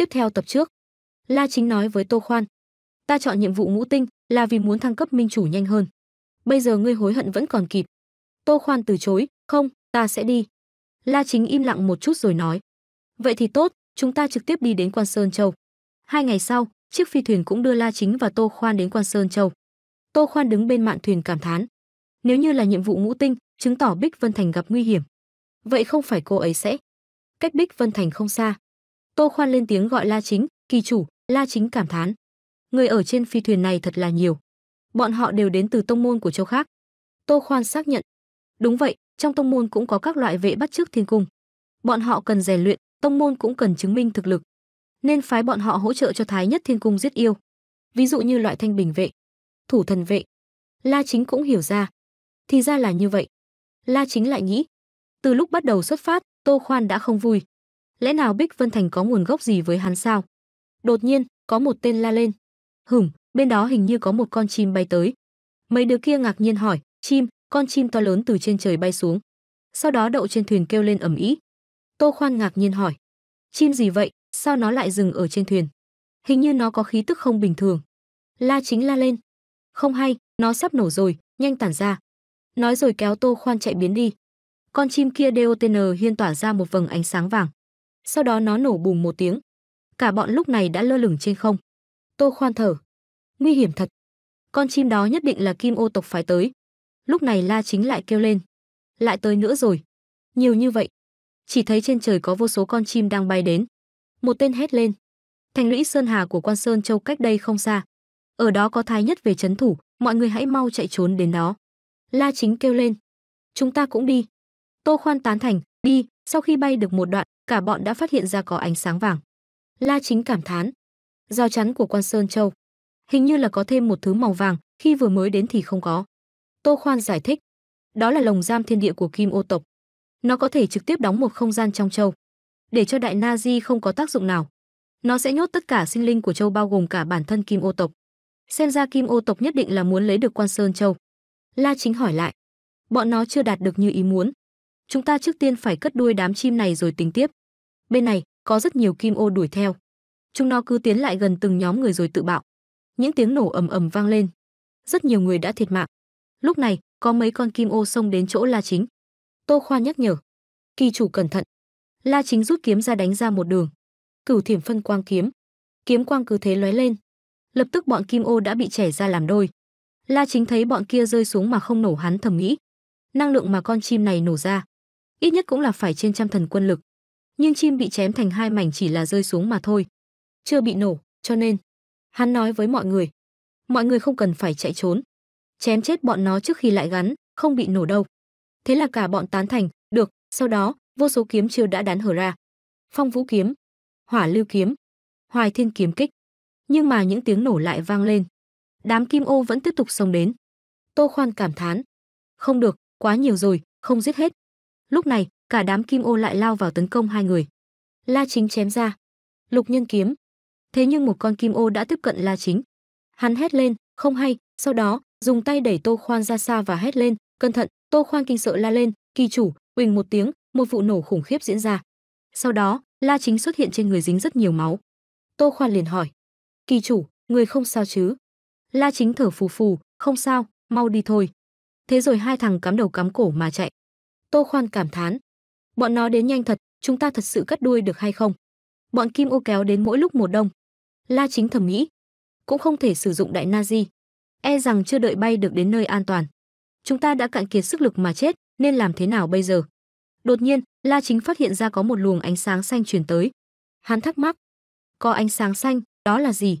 tiếp theo tập trước. La Chính nói với Tô Khoan, ta chọn nhiệm vụ ngũ tinh là vì muốn thăng cấp minh chủ nhanh hơn. Bây giờ ngươi hối hận vẫn còn kịp. Tô Khoan từ chối, không, ta sẽ đi. La Chính im lặng một chút rồi nói, vậy thì tốt, chúng ta trực tiếp đi đến Quan Sơn Châu. Hai ngày sau, chiếc phi thuyền cũng đưa La Chính và Tô Khoan đến Quan Sơn Châu. Tô Khoan đứng bên mạn thuyền cảm thán, nếu như là nhiệm vụ ngũ tinh, chứng tỏ Bích Vân Thành gặp nguy hiểm. Vậy không phải cô ấy sẽ. Cách Bích Vân Thành không xa, Tô Khoan lên tiếng gọi La Chính, "Kỳ chủ." La Chính cảm thán, "Người ở trên phi thuyền này thật là nhiều. Bọn họ đều đến từ tông môn của châu khác." Tô Khoan xác nhận, "Đúng vậy, trong tông môn cũng có các loại vệ bắt chước thiên cung. Bọn họ cần rèn luyện, tông môn cũng cần chứng minh thực lực, nên phái bọn họ hỗ trợ cho Thái Nhất Thiên Cung giết yêu. Ví dụ như loại thanh bình vệ, thủ thần vệ." La Chính cũng hiểu ra, thì ra là như vậy. La Chính lại nghĩ, từ lúc bắt đầu xuất phát, Tô Khoan đã không vui lẽ nào Bích Vân Thành có nguồn gốc gì với hắn sao? Đột nhiên, có một tên la lên. Hửm, bên đó hình như có một con chim bay tới. Mấy đứa kia ngạc nhiên hỏi, chim, con chim to lớn từ trên trời bay xuống. Sau đó đậu trên thuyền kêu lên ầm ĩ. Tô Khoan ngạc nhiên hỏi, chim gì vậy, sao nó lại dừng ở trên thuyền? Hình như nó có khí tức không bình thường. La chính la lên. Không hay, nó sắp nổ rồi, nhanh tản ra. Nói rồi kéo Tô Khoan chạy biến đi. Con chim kia DOTN hiên tỏa ra một vầng ánh sáng vàng sau đó nó nổ bùng một tiếng. Cả bọn lúc này đã lơ lửng trên không. Tô khoan thở. Nguy hiểm thật. Con chim đó nhất định là kim ô tộc phải tới. Lúc này La Chính lại kêu lên. Lại tới nữa rồi. Nhiều như vậy. Chỉ thấy trên trời có vô số con chim đang bay đến. Một tên hét lên. Thành lũy Sơn Hà của quan Sơn Châu cách đây không xa. Ở đó có thái nhất về chấn thủ, mọi người hãy mau chạy trốn đến đó. La Chính kêu lên. Chúng ta cũng đi. Tô Khoan tán thành, đi, sau khi bay được một đoạn, cả bọn đã phát hiện ra có ánh sáng vàng. La Chính cảm thán, giao chắn của quan Sơn Châu, hình như là có thêm một thứ màu vàng, khi vừa mới đến thì không có. Tô Khoan giải thích, đó là lồng giam thiên địa của Kim Ô tộc. Nó có thể trực tiếp đóng một không gian trong châu, để cho đại na di không có tác dụng nào. Nó sẽ nhốt tất cả sinh linh của châu bao gồm cả bản thân Kim Ô tộc. Xem ra Kim Ô tộc nhất định là muốn lấy được Quan Sơn Châu. La Chính hỏi lại, bọn nó chưa đạt được như ý muốn. Chúng ta trước tiên phải cất đuôi đám chim này rồi tính tiếp. Bên này, có rất nhiều kim ô đuổi theo. Chúng nó cứ tiến lại gần từng nhóm người rồi tự bạo. Những tiếng nổ ầm ầm vang lên. Rất nhiều người đã thiệt mạng. Lúc này, có mấy con kim ô xông đến chỗ La Chính. Tô Khoa nhắc nhở. Kỳ chủ cẩn thận. La Chính rút kiếm ra đánh ra một đường. Cửu thiểm phân quang kiếm. Kiếm quang cứ thế lóe lên. Lập tức bọn kim ô đã bị chẻ ra làm đôi. La Chính thấy bọn kia rơi xuống mà không nổ hắn thầm nghĩ. Năng lượng mà con chim này nổ ra. Ít nhất cũng là phải trên trăm thần quân lực nhưng chim bị chém thành hai mảnh chỉ là rơi xuống mà thôi, chưa bị nổ, cho nên hắn nói với mọi người, mọi người không cần phải chạy trốn, chém chết bọn nó trước khi lại gắn, không bị nổ đâu. Thế là cả bọn tán thành, được, sau đó, vô số kiếm chưa đã đán hở ra. Phong vũ kiếm, hỏa lưu kiếm, hoài thiên kiếm kích. Nhưng mà những tiếng nổ lại vang lên. Đám kim ô vẫn tiếp tục xông đến. Tô Khoan cảm thán. Không được, quá nhiều rồi, không giết hết. Lúc này, cả đám kim ô lại lao vào tấn công hai người. La Chính chém ra, Lục Nhân kiếm. Thế nhưng một con kim ô đã tiếp cận La Chính. Hắn hét lên, không hay, sau đó, dùng tay đẩy Tô Khoan ra xa và hét lên, cẩn thận, Tô Khoan kinh sợ la lên, kỳ chủ, huỳnh một tiếng, một vụ nổ khủng khiếp diễn ra. Sau đó, La Chính xuất hiện trên người dính rất nhiều máu. Tô Khoan liền hỏi, kỳ chủ, người không sao chứ? La Chính thở phù phù, không sao, mau đi thôi. Thế rồi hai thằng cắm đầu cắm cổ mà chạy. Tô Khoan cảm thán, Bọn nó đến nhanh thật, chúng ta thật sự cắt đuôi được hay không? Bọn Kim Ô kéo đến mỗi lúc một đông. La Chính thẩm mỹ, cũng không thể sử dụng đại Nazi. E rằng chưa đợi bay được đến nơi an toàn. Chúng ta đã cạn kiệt sức lực mà chết, nên làm thế nào bây giờ? Đột nhiên, La Chính phát hiện ra có một luồng ánh sáng xanh truyền tới. Hắn thắc mắc, có ánh sáng xanh, đó là gì?